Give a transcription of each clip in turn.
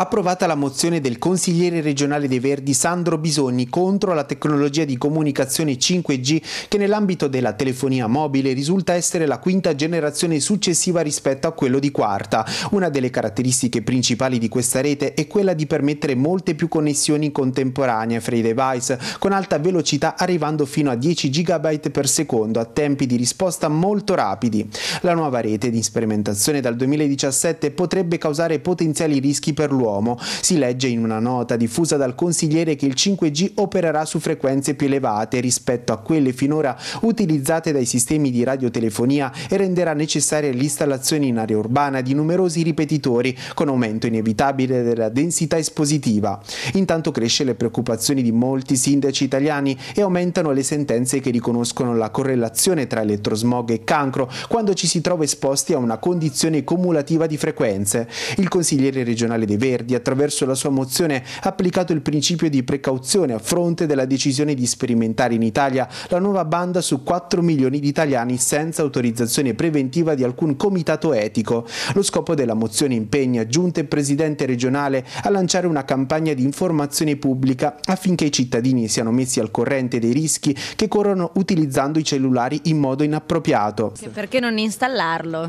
Approvata la mozione del consigliere regionale dei Verdi Sandro Bisogni contro la tecnologia di comunicazione 5G che nell'ambito della telefonia mobile risulta essere la quinta generazione successiva rispetto a quello di quarta. Una delle caratteristiche principali di questa rete è quella di permettere molte più connessioni contemporanee fra i device con alta velocità arrivando fino a 10 GB per secondo a tempi di risposta molto rapidi. La nuova rete di sperimentazione dal 2017 potrebbe causare potenziali rischi per l'uomo Duomo. Si legge in una nota diffusa dal consigliere che il 5G opererà su frequenze più elevate rispetto a quelle finora utilizzate dai sistemi di radiotelefonia e renderà necessaria l'installazione in area urbana di numerosi ripetitori con aumento inevitabile della densità espositiva. Intanto cresce le preoccupazioni di molti sindaci italiani e aumentano le sentenze che riconoscono la correlazione tra elettrosmog e cancro quando ci si trova esposti a una condizione cumulativa di frequenze. Il consigliere regionale De Verdi Verdi, attraverso la sua mozione, ha applicato il principio di precauzione a fronte della decisione di sperimentare in Italia la nuova banda su 4 milioni di italiani senza autorizzazione preventiva di alcun comitato etico. Lo scopo della mozione impegna giunte e Presidente regionale a lanciare una campagna di informazione pubblica affinché i cittadini siano messi al corrente dei rischi che corrono utilizzando i cellulari in modo inappropriato. Perché non installarlo?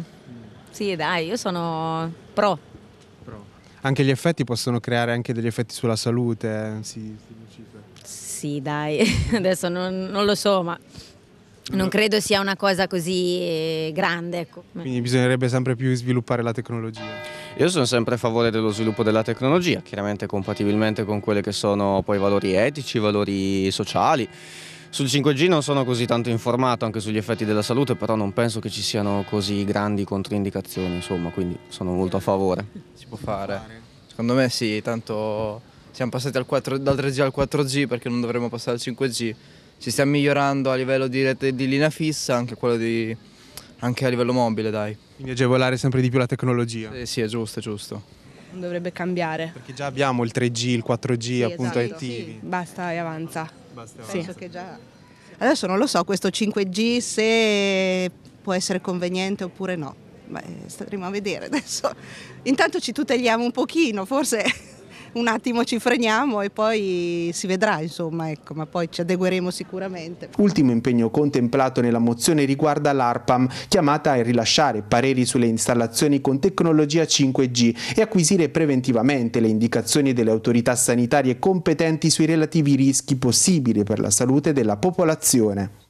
Sì, dai, io sono pro anche gli effetti possono creare anche degli effetti sulla salute. Sì, sì dai, adesso non, non lo so, ma non credo sia una cosa così eh, grande. Ecco. Quindi bisognerebbe sempre più sviluppare la tecnologia. Io sono sempre a favore dello sviluppo della tecnologia, chiaramente compatibilmente con quelli che sono poi i valori etici, i valori sociali. Sul 5G non sono così tanto informato anche sugli effetti della salute, però non penso che ci siano così grandi controindicazioni, insomma, quindi sono molto a favore. Si può fare. Secondo me sì, tanto siamo passati 4, dal 3G al 4G perché non dovremmo passare al 5G. Ci stiamo migliorando a livello di rete di linea fissa, anche, di, anche a livello mobile, dai. Quindi agevolare sempre di più la tecnologia. Eh sì, è giusto, è giusto dovrebbe cambiare. Perché già abbiamo il 3G, il 4G, sì, appunto esatto. attivi. Sì, basta e avanza. Basta, sì. penso che già... Adesso non lo so questo 5G se può essere conveniente oppure no. Beh, staremo a vedere adesso. Intanto ci tuteliamo un pochino, forse un attimo ci freniamo e poi si vedrà, insomma, ecco, ma poi ci adegueremo sicuramente. Ultimo impegno contemplato nella mozione riguarda l'ARPAM, chiamata a rilasciare pareri sulle installazioni con tecnologia 5G e acquisire preventivamente le indicazioni delle autorità sanitarie competenti sui relativi rischi possibili per la salute della popolazione.